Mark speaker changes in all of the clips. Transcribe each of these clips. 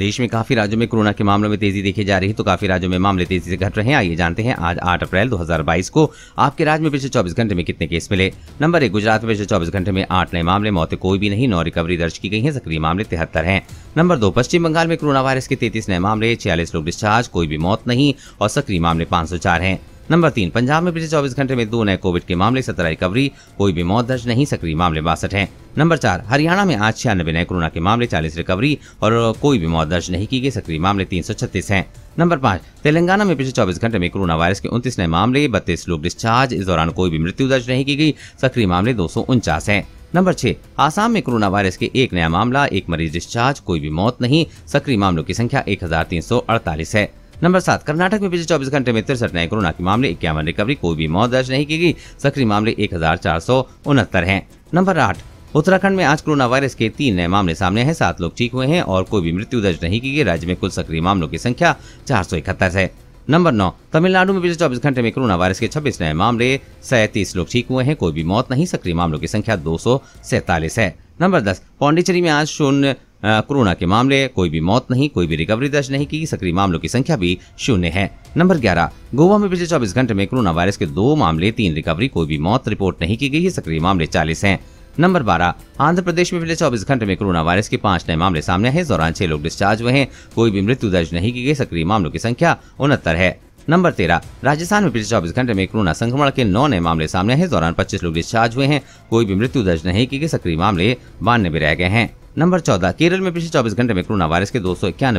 Speaker 1: देश में काफी राज्यों में कोरोना के मामलों में तेजी देखी जा रही है तो काफी राज्यों में मामले तेजी से घट रहे हैं आइए जानते हैं आज 8 अप्रैल 2022 को आपके राज्य में पिछले 24 घंटे में कितने केस मिले नंबर एक गुजरात में पिछले 24 घंटे में आठ नए मामले मौतें कोई भी नहीं नौ रिकवरी दर्ज की गई है सक्रिय मामले तिहत्तर है नंबर दो पश्चिम बंगाल में कोरोना वायरस के तैतीस नए मामले छियालीस लोग डिस्चार्ज कोई भी मौत नहीं और सक्रिय मामले पाँच हैं नंबर तीन पंजाब में पिछले चौबीस घंटे में दो नए कोविड के मामले सत्रह रिकवरी कोई भी मौत दर्ज नहीं सक्रिय मामले बासठ है नंबर चार हरियाणा में आज छियानबे नए कोरोना के मामले चालीस रिकवरी और कोई भी मौत दर्ज नहीं की गई सक्रिय मामले तीन सौ छत्तीस है नंबर पाँच तेलंगाना में पिछले 24 घंटे में कोरोना वायरस के उन्तीस नए मामले बत्तीस लोग डिस्चार्ज इस दौरान कोई भी मृत्यु दर्ज नहीं की गई सक्रिय मामले दो सौ उनचास है नंबर छह आसाम में कोरोना वायरस के एक नया मामला एक मरीज डिस्चार्ज कोई भी मौत नहीं सक्रिय मामलों की संख्या अड़तालीस है नंबर सात कर्नाटक में पिछले चौबीस घंटे में तिरसठ नए कोरोना के मामले इक्यावन रिकवरी कोई भी मौत दर्ज नहीं की गई सक्रिय मामले एक हजार है नंबर आठ उत्तराखंड में आज कोरोना वायरस के तीन नए मामले सामने हैं सात लोग ठीक हुए हैं और कोई भी मृत्यु दर्ज नहीं की गई राज्य में कुल सक्रिय मामलों की संख्या चार है नंबर नौ तमिलनाडु में पिछले चौबीस घंटे में कोरोना वायरस के छब्बीस नए मामले सैंतीस लोग ठीक हुए हैं कोई भी मौत नहीं सक्रिय मामलों की संख्या दो है नंबर दस पौंडीचेरी में आज शून्य कोरोना के मामले कोई भी मौत नहीं कोई भी रिकवरी दर्ज नहीं की सक्रिय मामलों की संख्या भी शून्य है नंबर ग्यारह गोवा में पिछले चौबीस घंटे में कोरोना वायरस के दो मामले तीन रिकवरी कोई भी मौत रिपोर्ट नहीं की गई है सक्रिय मामले चालीस है नंबर बारह आंध्र प्रदेश में पिछले 24 घंटे में कोरोना वायरस के पांच नए मामले सामने आए इस दौरान छह लोग डिस्चार्ज हुए हैं कोई भी मृत्यु दर्ज नहीं की गई सक्रिय मामलों की संख्या उनहत्तर है नंबर तेरह राजस्थान में पिछले चौबीस घंटे में कोरोना संक्रमण के नौ नए मामले सामने आए इस दौरान पच्चीस लोग डिस्चार्ज हुए हैं कोई भी मृत्यु दर्ज नहीं की गई सक्रिय मामले बानवे रह गए हैं नंबर चौदह केरल में पिछले चौबीस घंटे में कोरोना वायरस के दो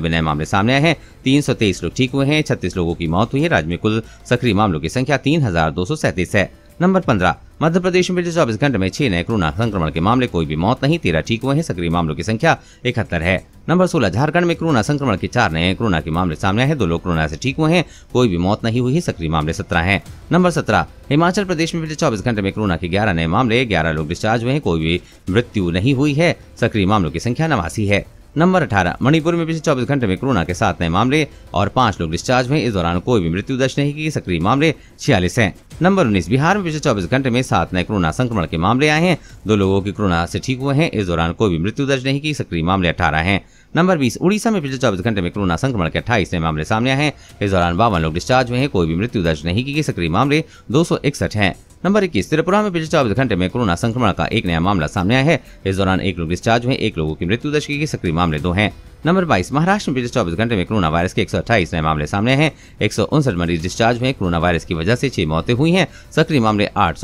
Speaker 1: नए मामले सामने आए हैं तीन लोग ठीक हुए हैं छत्तीस लोगों की मौत हुई है राज्य में कुल सक्रिय मामलों की संख्या तीन है नंबर पंद्रह मध्य प्रदेश में पिछले चौबीस घंटे में छह नए कोरोना संक्रमण के मामले कोई भी मौत नहीं तेरह ठीक हुए हैं सक्रिय मामलों की संख्या इकहत्तर है नंबर सोलह झारखंड में कोरोना संक्रमण के चार नए कोरोना के मामले सामने आए दो लोग कोरोना से ठीक हुए हैं कोई भी मौत नहीं हुई सक्रिय मामले सत्रह हैं नंबर सत्रह हिमाचल प्रदेश में पिछले चौबीस घंटे में कोरोना के ग्यारह नए मामले ग्यारह लोग डिस्चार्ज हुए हैं कोई भी मृत्यु नहीं हुई है सक्रिय मामलों की संख्या नवासी है नंबर अठारह मणिपुर में पिछले चौबीस घंटे में कोरोना के सात नए मामले और पांच लोग डिस्चार्ज हुए इस दौरान कोई भी मृत्यु दर्ज नहीं की सक्रिय मामले छियालीस है नंबर उन्नीस बिहार में पिछले चौबीस घंटे में सात नए कोरोना संक्रमण के मामले आए हैं दो लोगों की कोरोना से ठीक हुए हैं इस दौरान कोई भी मृत्यु दर्ज नहीं की सक्रिय मामले अठारह है नंबर बीस उड़ीसा में पिछले चौबीस घंटे में कोरोना संक्रमण के अट्ठाईस नए मामले सामने आए हैं इस दौरान बावन लोग डिस्चार्ज हुए हैं कोई भी मृत्यु दर्ज नहीं की सक्रिय मामले दो सौ है नंबर इक्कीस त्रिपुरा में पिछले चौबीस घंटे में कोरोना संक्रमण का एक नया मामला सामने आया है इस दौरान एक लोग डिस्चार्ज हुए एक लोगों की मृत्यु दर्ज की सक्रिय मामले दो हैं नंबर बाईस महाराष्ट्र में पिछले चौबीस घंटे में कोरोना वायरस के एक नए मामले सामने हैं एक मरीज डिस्चार्ज हुए कोरोना वायरस की वजह से छह मौतें हुई हैं सक्रिय मामले आठ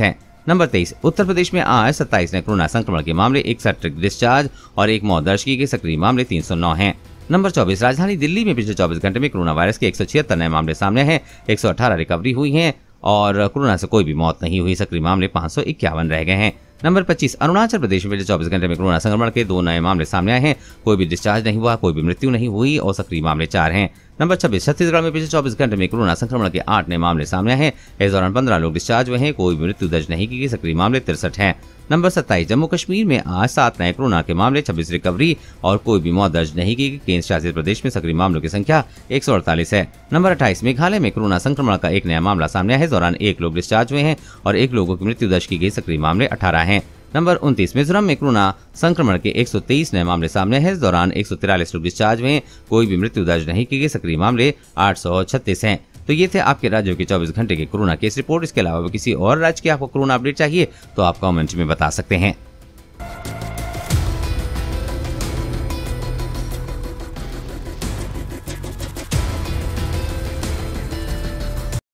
Speaker 1: हैं नंबर तेईस उत्तर प्रदेश में आज सत्ताईस नए कोरोना संक्रमण के मामले इकसठ डिस्चार्ज और एक मौत दर्ज की गई सक्रिय मामले तीन सौ नौ है नंबर चौबीस राजधानी दिल्ली में पिछले चौबीस घंटे में कोरोना वायरस के एक नए मामले सामने हैं अठारह रिकवरी हुई है और कोरोना से कोई भी मौत नहीं हुई सक्रिय मामले पाँच रह गए हैं नंबर 25 अरुणाचल प्रदेश में पिछले 24 घंटे में कोरोना संक्रमण के दो नए मामले सामने आए हैं कोई भी डिस्चार्ज नहीं हुआ कोई भी मृत्यु नहीं हुई और सक्रिय मामले चार हैं नंबर 26 छत्तीसगढ़ में पिछले 24 घंटे में कोरोना संक्रमण के आठ नए मामले सामने आए हैं इस दौरान पंद्रह लोग डिस्चार्ज हुए हैं कोई भी मृत्यु दर्ज नहीं की गई सक्रिय मामले तिरसठ हैं नंबर सत्ताईस जम्मू कश्मीर में आज सात नए कोरोना के मामले छब्बीस रिकवरी और कोई भी मौत दर्ज नहीं की गई केंद्र शासित प्रदेश में सक्रिय मामलों की संख्या एक है नंबर अट्ठाईस मेघालय में कोरोना संक्रमण का एक नया मामला सामने आया है दौरान एक लोग डिस्चार्ज हुए हैं और एक लोगों की मृत्यु दर्ज की गई सक्रिय मामले अठारह है नंबर उनतीस मिजोरम में कोरोना संक्रमण के 123 नए मामले सामने हैं इस दौरान एक लोग डिस्चार्ज हुए कोई भी मृत्यु दर्ज नहीं की गई सक्रिय मामले आठ हैं तो ये थे आपके राज्यों के चौबीस घंटे के कोरोना केस रिपोर्ट इसके अलावा किसी और राज्य के आपको कोरोना अपडेट चाहिए तो आप कॉमेंट्स में बता सकते हैं